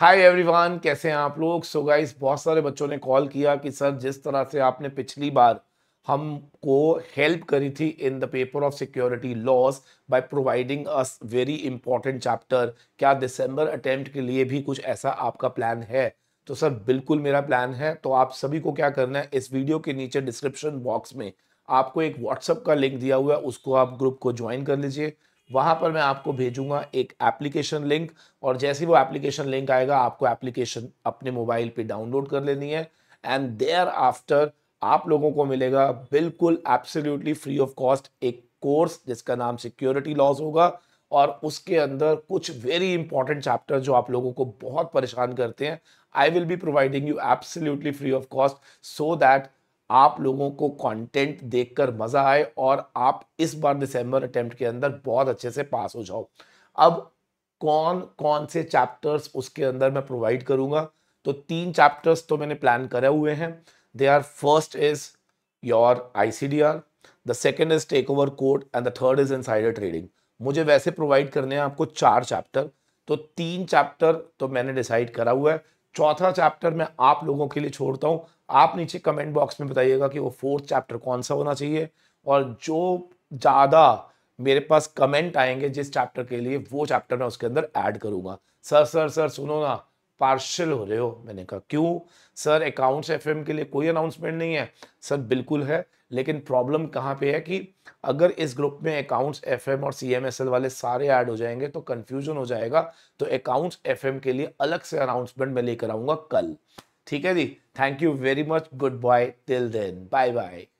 hi everyone कैसे हैं आप लोग सो गाइस बहुत सारे बच्चों ने कॉल किया कि सर जिस तरह से आपने पिछली बार हमको हेल्प करी थी in the paper of security laws by providing us very important chapter क्या दिसंबर अटेम्प्ट के लिए भी कुछ ऐसा आपका प्लान है तो सर बिल्कुल मेरा प्लान है तो आप सभी को क्या करना है इस वीडियो के नीचे डिस्क्रिप्शन बॉक्स में आपको एक व्हाट्सअप का लिंक दिया हुआ है उसको आप ग्रुप को ज्वाइन कर लीजिए वहाँ पर मैं आपको भेजूंगा एक एप्लीकेशन लिंक और जैसे वो एप्लीकेशन लिंक आएगा आपको एप्लीकेशन अपने मोबाइल पे डाउनलोड कर लेनी है एंड देयर आफ्टर आप लोगों को मिलेगा बिल्कुल एब्सोल्युटली फ्री ऑफ कॉस्ट एक कोर्स जिसका नाम सिक्योरिटी लॉज होगा और उसके अंदर कुछ वेरी इंपॉर्टेंट चैप्टर जो आप लोगों को बहुत परेशान करते हैं I will be providing you absolutely free of cost so that आप लोगों को कंटेंट देखकर मज़ा आए और आप इस बार दिसंबर अटेम्प्ट के अंदर बहुत अच्छे से पास हो जाओ अब कौन कौन से चैप्टर्स उसके अंदर मैं प्रोवाइड करूंगा तो तीन चैप्टर्स तो मैंने प्लान करे हुए हैं they are first is your ICDR the second is take over code and the third is insider trading मुझे वैसे प्रोवाइड करने हैं आपको चार चैप्टर तो तीन चैप्टर तो मैंने डिसाइड करा हुआ है चौथा चैप्टर मैं आप लोगों के लिए छोड़ता हूँ आप नीचे कमेंट बॉक्स में बताइएगा कि वो फोर्थ चैप्टर कौन सा होना चाहिए और जो ज़्यादा मेरे पास कमेंट आएंगे जिस चैप्टर के लिए वो चैप्टर मैं उसके अंदर ऐड करूँगा सर सर सर सुनो ना पार्शल हो रहे हो मैंने कहा क्यों सर अकाउंट्स एफ के लिए कोई अनाउंसमेंट नहीं है सर बिल्कुल है लेकिन प्रॉब्लम कहाँ पे है कि अगर इस ग्रुप में अकाउंट्स एफ और सी वाले सारे ऐड हो जाएंगे तो कन्फ्यूजन हो जाएगा तो अकाउंट्स एफ के लिए अलग से अनाउंसमेंट मैं लेकर आऊँगा कल ठीक है जी thank you very much good bye till then bye bye